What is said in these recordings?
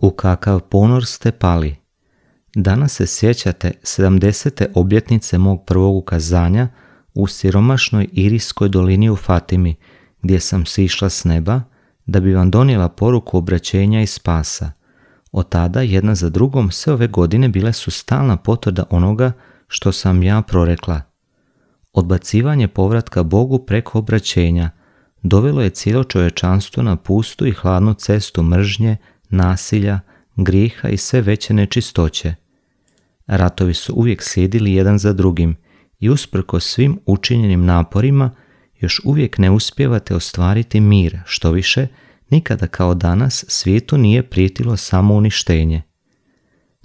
u kakav ponor ste pali. Danas se sjećate 70. obljetnice mog prvog ukazanja u siromašnoj Iriskoj dolini u Fatimi, gdje sam sišla s neba da bi vam donijela poruku obraćenja i spasa. Od tada jedna za drugom sve ove godine bile su stalna potvrda onoga što sam ja prorekla. Odbacivanje povratka Bogu preko obraćenja dovelo je cijelo čovječanstvo na pustu i hladnu cestu mržnje, nasilja, grijeha i sve veće nečistoće. Ratovi su uvijek slijedili jedan za drugim i usprko svim učinjenim naporima još uvijek ne uspijevate ostvariti mir, što više nikada kao danas svijetu nije prijetilo samo uništenje.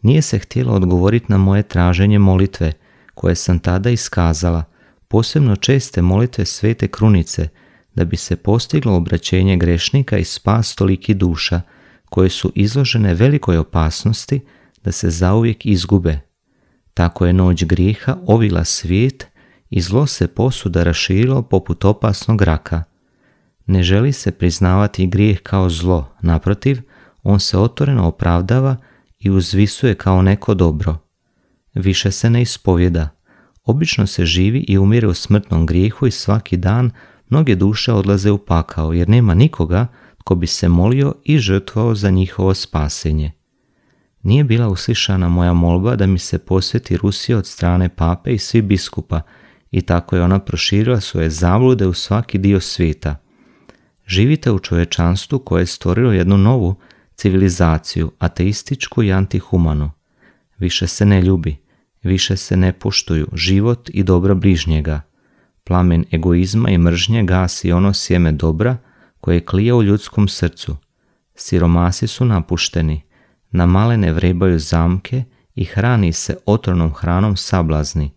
Nije se htjelo odgovoriti na moje traženje molitve koje sam tada iskazala, posebno česte molitve svete krunice, da bi se postiglo obraćenje grešnika i spas toliki duša – koje su izložene velikoj opasnosti da se zauvijek izgube. Tako je noć grijeha ovila svijet i zlo se posuda raširilo poput opasnog raka. Ne želi se priznavati grijeh kao zlo, naprotiv, on se otvoreno opravdava i uzvisuje kao neko dobro. Više se ne ispovjeda. Obično se živi i umire u smrtnom grijehu i svaki dan mnoge duše odlaze u pakao jer nema nikoga ko bi se molio i žrtvao za njihovo spasenje. Nije bila uslišana moja molba da mi se posveti Rusija od strane pape i svih biskupa i tako je ona proširila svoje zavlude u svaki dio svijeta. Živite u čovečanstvu koje je stvorilo jednu novu civilizaciju, ateističku i antihumanu. Više se ne ljubi, više se ne poštuju život i dobro bližnjega. Plamen egoizma i mržnje gasi ono sjeme dobra koje klije u ljudskom srcu. Siromasi su napušteni, na malene vrebaju zamke i hrani se otronom hranom sablazni.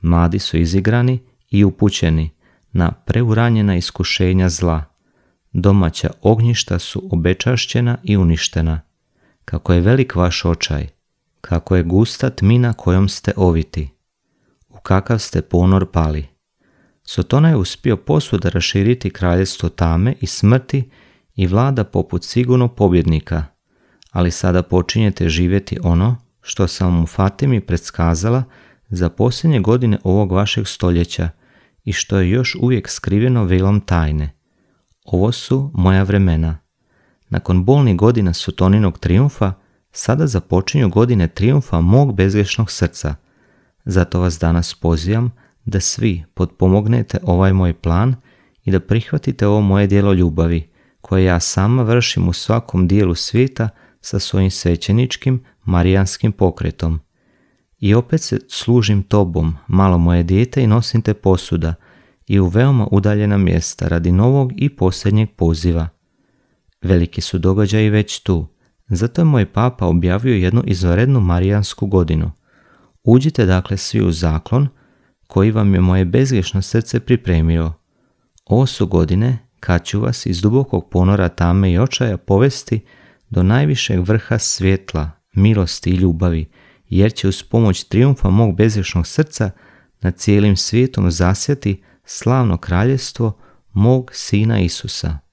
Mladi su izigrani i upućeni na preuranjena iskušenja zla. Domaća ognjišta su obečašćena i uništena. Kako je velik vaš očaj, kako je gusta tmina kojom ste oviti, u kakav ste ponor pali. Sotona je uspio posvuda raširiti kraljestvo tame i smrti i vlada poput sigurno pobjednika, ali sada počinjete živjeti ono što sam mu Fatimi predskazala za posljednje godine ovog vašeg stoljeća i što je još uvijek skriveno velom tajne. Ovo su moja vremena. Nakon bolnih godina Sotoninog triumfa, sada započinju godine triumfa mog bezvješnog srca. Zato vas danas pozivam da svi potpomognete ovaj moj plan i da prihvatite ovo moje dijelo ljubavi, koje ja sama vršim u svakom dijelu svijeta sa svojim svećeničkim marijanskim pokretom. I opet se služim tobom, malo moje dijete, i nosim te posuda i u veoma udaljena mjesta radi novog i posljednjeg poziva. Veliki su događaji već tu, zato je moj papa objavio jednu izvanrednu marijansku godinu. Uđite dakle svi u zaklon – koji vam je moje bezgrešno srce pripremio. Ovo su godine kad ću vas iz dubokog ponora tame i očaja povesti do najvišeg vrha svjetla, milosti i ljubavi, jer će uz pomoć triumfa mog bezgrešnog srca na cijelim svijetom zasjeti slavno kraljestvo mog sina Isusa.